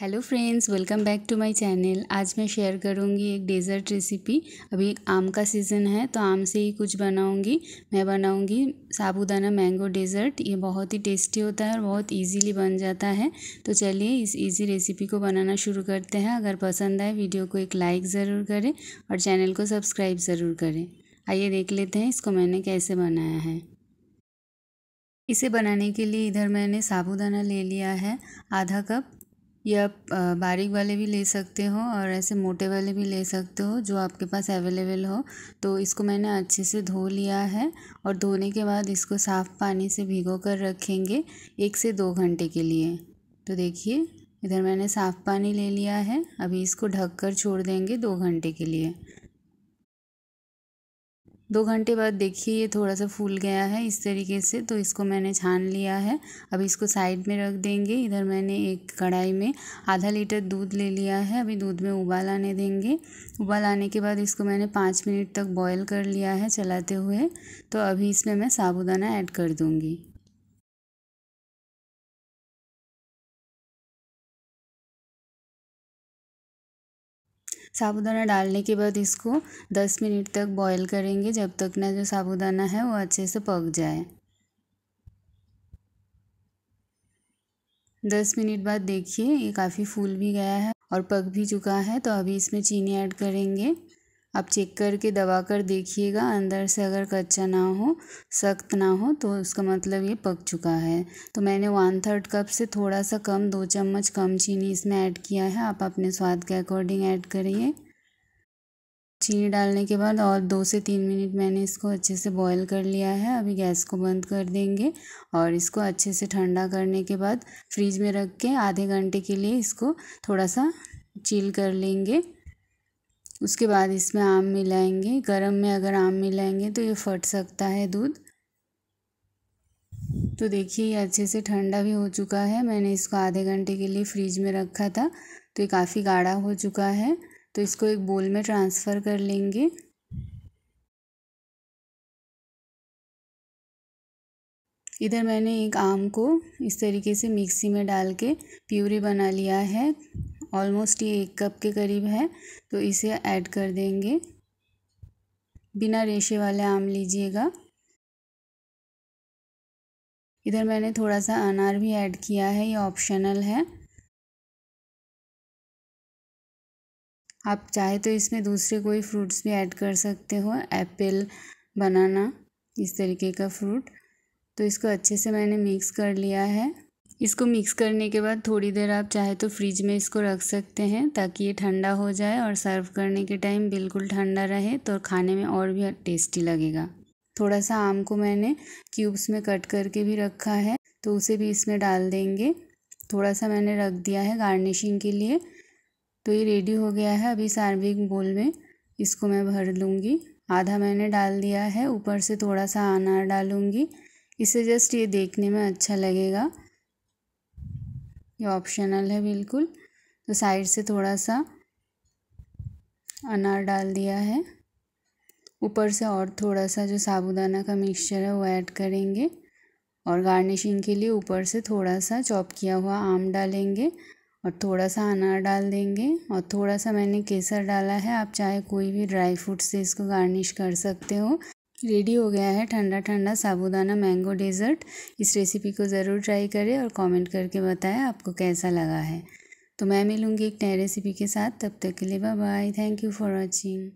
hello friends welcome back to my channel आज मैं share करूंगी एक डेज़र्ट रेसिपी अभी एक आम का सीज़न है तो आम से ही कुछ बनाऊंगी मैं बनाऊंगी साबूदाना मैंगो डेज़र्ट ये बहुत ही टेस्टी होता है और बहुत इजीली बन जाता है तो चलिए इस इजी रेसिपी को बनाना शुरू करते हैं अगर पसंद आए वीडियो को एक लाइक ज़रूर करें और चैनल को सब्सक्राइब ज़रूर करें आइए देख लेते हैं इसको मैंने कैसे बनाया है इसे बनाने के लिए इधर मैंने साबूदाना ले लिया है आधा कप या आप बारीक वाले भी ले सकते हो और ऐसे मोटे वाले भी ले सकते हो जो आपके पास अवेलेबल हो तो इसको मैंने अच्छे से धो लिया है और धोने के बाद इसको साफ़ पानी से भिगो कर रखेंगे एक से दो घंटे के लिए तो देखिए इधर मैंने साफ़ पानी ले लिया है अभी इसको ढक कर छोड़ देंगे दो घंटे के लिए दो घंटे बाद देखिए ये थोड़ा सा फूल गया है इस तरीके से तो इसको मैंने छान लिया है अब इसको साइड में रख देंगे इधर मैंने एक कढ़ाई में आधा लीटर दूध ले लिया है अभी दूध में उबाल आने देंगे उबाल आने के बाद इसको मैंने पाँच मिनट तक बॉयल कर लिया है चलाते हुए तो अभी इसमें मैं साबुदाना ऐड कर दूँगी साबूदाना डालने के बाद इसको 10 मिनट तक बॉईल करेंगे जब तक ना जो साबूदाना है वो अच्छे से पक जाए 10 मिनट बाद देखिए ये काफ़ी फूल भी गया है और पक भी चुका है तो अभी इसमें चीनी ऐड करेंगे आप चेक करके दबा कर देखिएगा अंदर से अगर कच्चा ना हो सख्त ना हो तो उसका मतलब ये पक चुका है तो मैंने वन थर्ड कप से थोड़ा सा कम दो चम्मच कम चीनी इसमें ऐड किया है आप अपने स्वाद के अकॉर्डिंग ऐड करिए चीनी डालने के बाद और दो से तीन मिनट मैंने इसको अच्छे से बॉईल कर लिया है अभी गैस को बंद कर देंगे और इसको अच्छे से ठंडा करने के बाद फ्रिज में रख के आधे घंटे के लिए इसको थोड़ा सा चिल कर लेंगे उसके बाद इसमें आम मिलाएंगे गरम में अगर आम मिलाएंगे तो ये फट सकता है दूध तो देखिए ये अच्छे से ठंडा भी हो चुका है मैंने इसको आधे घंटे के लिए फ्रिज में रखा था तो ये काफ़ी गाढ़ा हो चुका है तो इसको एक बोल में ट्रांसफ़र कर लेंगे इधर मैंने एक आम को इस तरीके से मिक्सी में डाल के प्यूरी बना लिया है ऑलमोस्ट ये एक कप के करीब है तो इसे ऐड कर देंगे बिना रेशे वाले आम लीजिएगा इधर मैंने थोड़ा सा अनार भी ऐड किया है ये ऑप्शनल है आप चाहे तो इसमें दूसरे कोई फ्रूट्स भी ऐड कर सकते हो एप्पल बनाना इस तरीके का फ्रूट तो इसको अच्छे से मैंने मिक्स कर लिया है इसको मिक्स करने के बाद थोड़ी देर आप चाहे तो फ्रिज में इसको रख सकते हैं ताकि ये ठंडा हो जाए और सर्व करने के टाइम बिल्कुल ठंडा रहे तो खाने में और भी टेस्टी लगेगा थोड़ा सा आम को मैंने क्यूब्स में कट करके भी रखा है तो उसे भी इसमें डाल देंगे थोड़ा सा मैंने रख दिया है गार्निशिंग के लिए तो ये रेडी हो गया है अभी सार्विक बोल में इसको मैं भर लूँगी आधा मैंने डाल दिया है ऊपर से थोड़ा सा अनार डालूँगी इससे जस्ट ये देखने में अच्छा लगेगा ये ऑप्शनल है बिल्कुल तो साइड से थोड़ा सा अनार डाल दिया है ऊपर से और थोड़ा सा जो साबुदाना का मिक्सचर है वो ऐड करेंगे और गार्निशिंग के लिए ऊपर से थोड़ा सा चॉप किया हुआ आम डालेंगे और थोड़ा सा अनार डाल देंगे और थोड़ा सा मैंने केसर डाला है आप चाहे कोई भी ड्राई फ्रूट से इसको गार्निश कर सकते हो रेडी हो गया है ठंडा ठंडा साबुदाना मैंगो डेज़र्ट इस रेसिपी को ज़रूर ट्राई करें और कमेंट करके बताएं आपको कैसा लगा है तो मैं मिलूँगी एक नई रेसिपी के साथ तब तक के लिए bye bye thank you for watching